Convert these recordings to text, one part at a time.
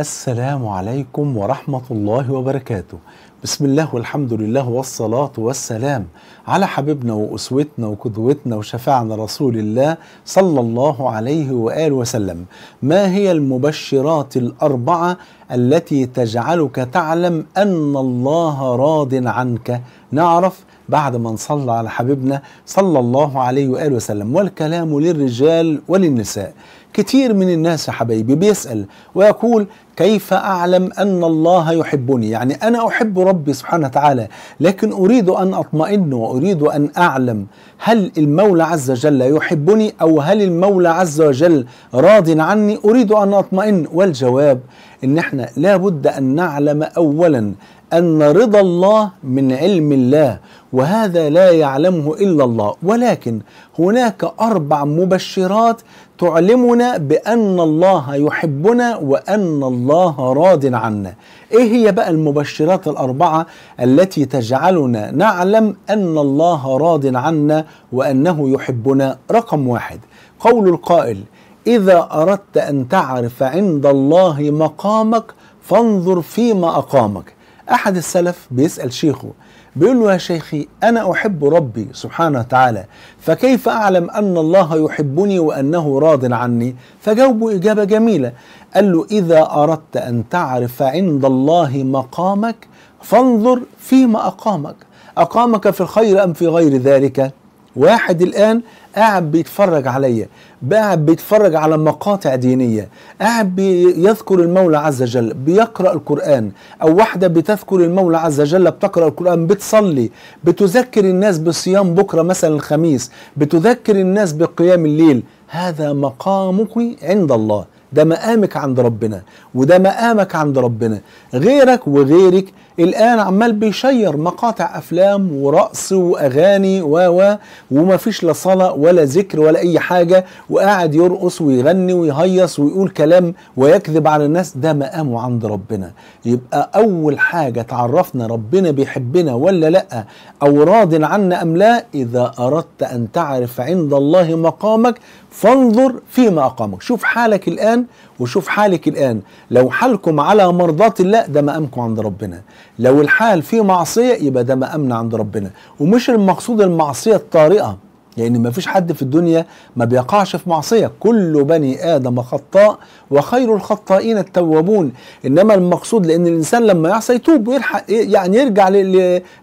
السلام عليكم ورحمة الله وبركاته بسم الله والحمد لله والصلاة والسلام على حبيبنا وأسوتنا وقدوتنا وشفاعنا رسول الله صلى الله عليه وآله وسلم ما هي المبشرات الأربعة التي تجعلك تعلم أن الله راض عنك نعرف بعد ما نصلى على حبيبنا صلى الله عليه وآله وسلم والكلام للرجال وللنساء كتير من الناس يا حبايبي بيسأل ويقول كيف أعلم أن الله يحبني يعني أنا أحب ربي سبحانه وتعالى لكن أريد أن أطمئن وأريد أن أعلم هل المولى عز وجل يحبني أو هل المولى عز وجل راض عني أريد أن أطمئن والجواب إن إحنا لابد أن نعلم أولا أن رضا الله من علم الله وهذا لا يعلمه إلا الله ولكن هناك أربع مبشرات تعلمنا بأن الله يحبنا وأن الله راض عنا إيه هي بقى المبشرات الأربعة التي تجعلنا نعلم أن الله راض عنا وأنه يحبنا رقم واحد قول القائل إذا أردت أن تعرف عند الله مقامك فانظر فيما أقامك أحد السلف بيسأل شيخه بيقول له يا شيخي أنا أحب ربي سبحانه وتعالى فكيف أعلم أن الله يحبني وأنه راض عني فجاوبه إجابة جميلة قال له إذا أردت أن تعرف عند الله مقامك فانظر فيما أقامك أقامك في الخير أم في غير ذلك واحد الآن قاعد بيتفرج عليا قاعد بيتفرج على مقاطع دينية قاعد بيذكر المولى عز وجل بيقرأ القرآن أو واحدة بتذكر المولى عز وجل بتقرأ القرآن بتصلي بتذكر الناس بصيام بكرة مثلا الخميس بتذكر الناس بقيام الليل هذا مقامك عند الله ده مقامك عند ربنا وده مقامك عند ربنا غيرك وغيرك الآن عمال بيشير مقاطع أفلام ورقص وأغاني و و ومفيش لا صلاة ولا ذكر ولا أي حاجة وقاعد يرقص ويغني ويهيص ويقول كلام ويكذب على الناس ده مقامه عند ربنا يبقى أول حاجة تعرفنا ربنا بيحبنا ولا لأ أو راض عنا أم لا إذا أردت أن تعرف عند الله مقامك فانظر فيما أقامك شوف حالك الآن وشوف حالك الآن لو حالكم على مرضاة الله ده مقامكم عند ربنا لو الحال فيه معصية يبقى ده مقامنا عند ربنا ومش المقصود المعصية الطارئة لأن ما فيش حد في الدنيا ما بيقعش في معصية كل بني آدم خطاء وخير الخطائين التوابون إنما المقصود لأن الإنسان لما يعصى يتوب ويلحق يعني يرجع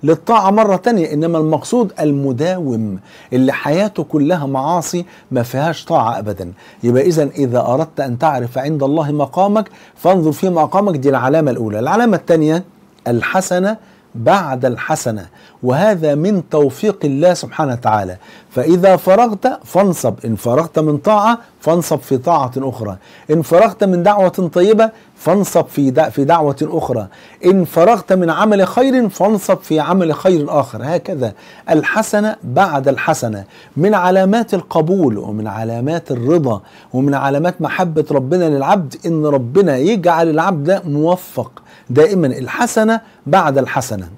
للطاعة مرة تانية إنما المقصود المداوم اللي حياته كلها معاصي ما فيهاش طاعة أبدا يبقى إذا إذا أردت أن تعرف عند الله مقامك فانظر في مقامك دي العلامة الأولى العلامة الثانية الحسنة بعد الحسنة وهذا من توفيق الله سبحانه وتعالى فإذا فرغت فانصب إن فرغت من طاعة فانصب في طاعة أخرى إن فرغت من دعوة طيبة فانصب في في دعوة أخرى إن فرغت من عمل خير فانصب في عمل خير آخر هكذا الحسنة بعد الحسنة من علامات القبول ومن علامات الرضا ومن علامات محبة ربنا للعبد إن ربنا يجعل العبد ده موفق دائما الحسنة بعد الحسنة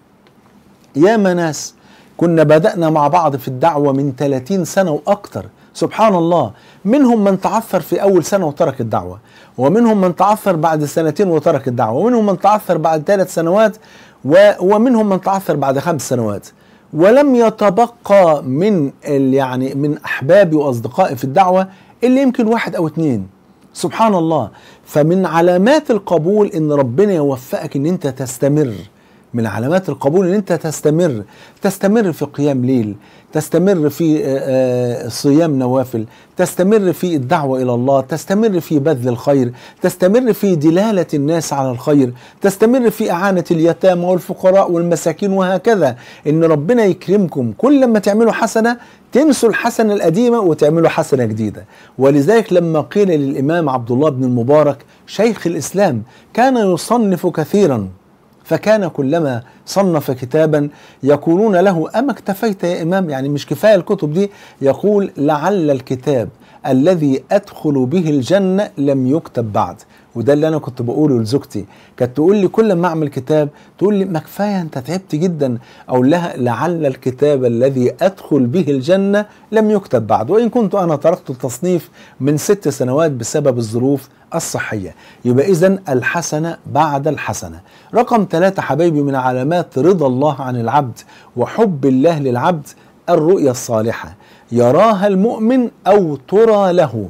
يا مناس كنا بدأنا مع بعض في الدعوة من 30 سنة وأكثر سبحان الله منهم من تعثر في أول سنة وترك الدعوة ومنهم من تعثر بعد سنتين وترك الدعوة ومنهم من تعثر بعد ثلاث سنوات ومنهم من تعثر بعد خمس سنوات ولم يتبقى من يعني من أحبابي وأصدقائي في الدعوة إلا يمكن واحد أو اثنين سبحان الله فمن علامات القبول إن ربنا يوفقك إن أنت تستمر من علامات القبول ان انت تستمر تستمر في قيام ليل تستمر في آه، آه، صيام نوافل تستمر في الدعوه الى الله تستمر في بذل الخير تستمر في دلاله الناس على الخير تستمر في اعانه اليتامى والفقراء والمساكين وهكذا ان ربنا يكرمكم كل ما تعملوا حسنه تنسوا الحسنه القديمه وتعملوا حسنه جديده ولذلك لما قيل للامام عبد الله بن المبارك شيخ الاسلام كان يصنف كثيرا فكان كلما صنف كتابا يقولون له أما اكتفيت يا إمام يعني مش كفاية الكتب دي يقول لعل الكتاب الذي أدخل به الجنة لم يكتب بعد وده اللي انا كنت بقوله لزوجتي كانت تقول لي كل ما اعمل كتاب تقول لي ما كفايه انت تعبت جدا اقول لها لعل الكتاب الذي ادخل به الجنه لم يكتب بعد وان كنت انا تركت التصنيف من ست سنوات بسبب الظروف الصحية يبقى إذا الحسنة بعد الحسنة رقم ثلاثة حبايبي من علامات رضا الله عن العبد وحب الله للعبد الرؤية الصالحة يراها المؤمن أو ترى له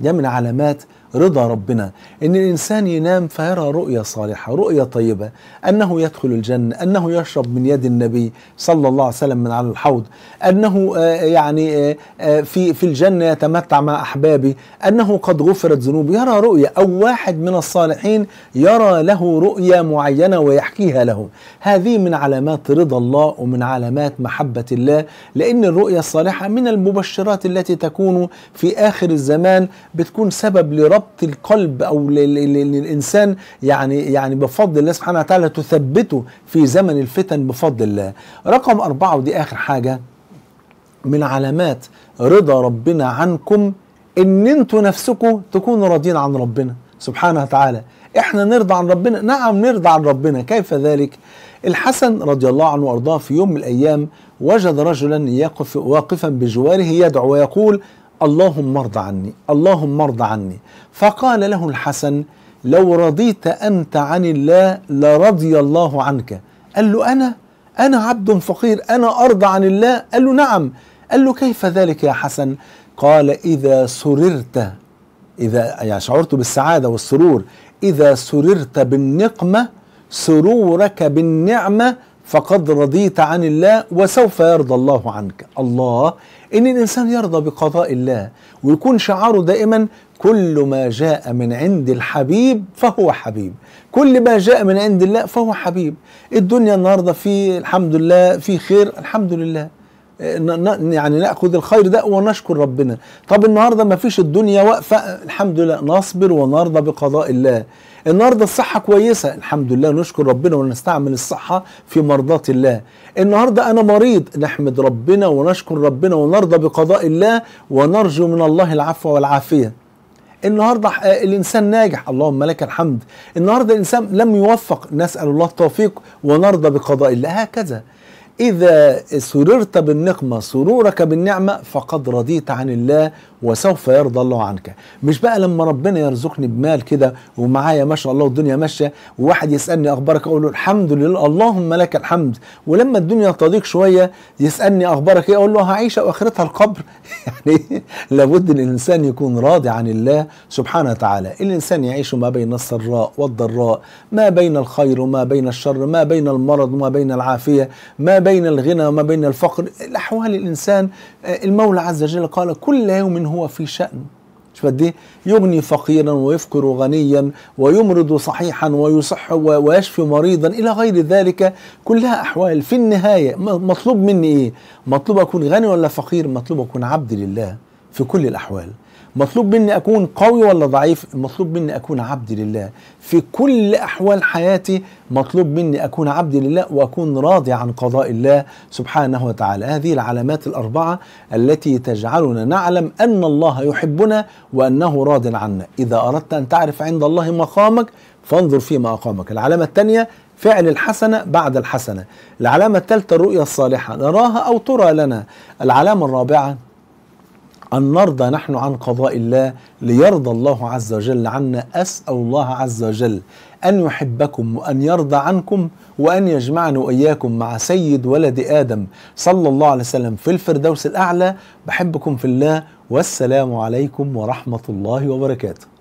ده من علامات رضا ربنا ان الانسان ينام فيرى رؤيه صالحه رؤيه طيبه انه يدخل الجنه انه يشرب من يد النبي صلى الله عليه وسلم من على الحوض انه آه، يعني آه، آه، في في الجنه يتمتع مع احبابه انه قد غفرت ذنوبه يرى رؤيه او واحد من الصالحين يرى له رؤيه معينه ويحكيها له هذه من علامات رضا الله ومن علامات محبه الله لان الرؤيه الصالحه من المبشرات التي تكون في اخر الزمان بتكون سبب لربط خبط القلب او للانسان يعني يعني بفضل الله سبحانه وتعالى تثبته في زمن الفتن بفضل الله. رقم اربعه ودي اخر حاجه من علامات رضا ربنا عنكم ان انتوا نفسكم تكونوا راضيين عن ربنا سبحانه وتعالى. احنا نرضى عن ربنا نعم نرضى عن ربنا كيف ذلك الحسن رضي الله عنه وارضاه في يوم من الايام وجد رجلا يقف واقفا بجواره يدعو ويقول اللهم ارض عني اللهم ارض عني فقال له الحسن لو رضيت أنت عن الله لرضي الله عنك قال له أنا أنا عبد فقير أنا أرضى عن الله قال له نعم قال له كيف ذلك يا حسن قال إذا سررت إذا يعني شعرت بالسعادة والسرور إذا سررت بالنقمة سرورك بالنعمة فقد رضيت عن الله وسوف يرضى الله عنك الله ان الانسان يرضى بقضاء الله ويكون شعاره دائما كل ما جاء من عند الحبيب فهو حبيب كل ما جاء من عند الله فهو حبيب الدنيا النهارده في الحمد لله في خير الحمد لله يعني ناخذ الخير ده ونشكر ربنا طب النهارده ما فيش الدنيا واقفه الحمد لله نصبر ونرضى بقضاء الله النهارده الصحه كويسه الحمد لله نشكر ربنا ونستعمل الصحه في مرضاه الله النهارده انا مريض نحمد ربنا ونشكر ربنا ونرضى بقضاء الله ونرجو من الله العفو والعافيه النهارده الانسان ناجح اللهم لك الحمد النهارده الانسان لم يوفق نسال الله التوفيق ونرضى بقضاء الله هكذا إذا سررت بالنقمة سرورك بالنعمة فقد رضيت عن الله وسوف يرضى الله عنك مش بقى لما ربنا يرزقني بمال كده ومعايا ما شاء الله والدنيا ماشية وواحد يسألني أخبارك أقول له الحمد لله اللهم لك الحمد ولما الدنيا تضيق شوية يسألني أخبارك إيه أقول له هعيش وآخرتها القبر يعني لابد الإنسان يكون راضي عن الله سبحانه وتعالى الإنسان يعيش ما بين السراء والضراء ما بين الخير وما بين الشر ما بين المرض وما بين العافية ما بين الغنى وما بين الفقر الأحوال الإنسان آه، المولى عز وجل قال كل يوم هو في شأن شوف قد إيه؟ يغني فقيرا ويفقر غنيا ويمرض صحيحا ويصح ويشفي مريضا الى غير ذلك كلها احوال في النهايه مطلوب مني ايه؟ مطلوب اكون غني ولا فقير؟ مطلوب اكون عبد لله. في كل الأحوال مطلوب مني أكون قوي ولا ضعيف مطلوب مني أكون عبد لله في كل أحوال حياتي مطلوب مني أكون عبد لله وأكون راضي عن قضاء الله سبحانه وتعالى هذه العلامات الأربعة التي تجعلنا نعلم أن الله يحبنا وأنه راض عنا إذا أردت أن تعرف عند الله مقامك فانظر فيما أقامك العلامة الثانية فعل الحسنة بعد الحسنة العلامة الثالثة الرؤية الصالحة نراها أو ترى لنا العلامة الرابعة أن نرضى نحن عن قضاء الله ليرضى الله عز وجل عنا أسأل الله عز وجل أن يحبكم وأن يرضى عنكم وأن يجمعنا وإياكم مع سيد ولد آدم صلى الله عليه وسلم في الفردوس الأعلى بحبكم في الله والسلام عليكم ورحمة الله وبركاته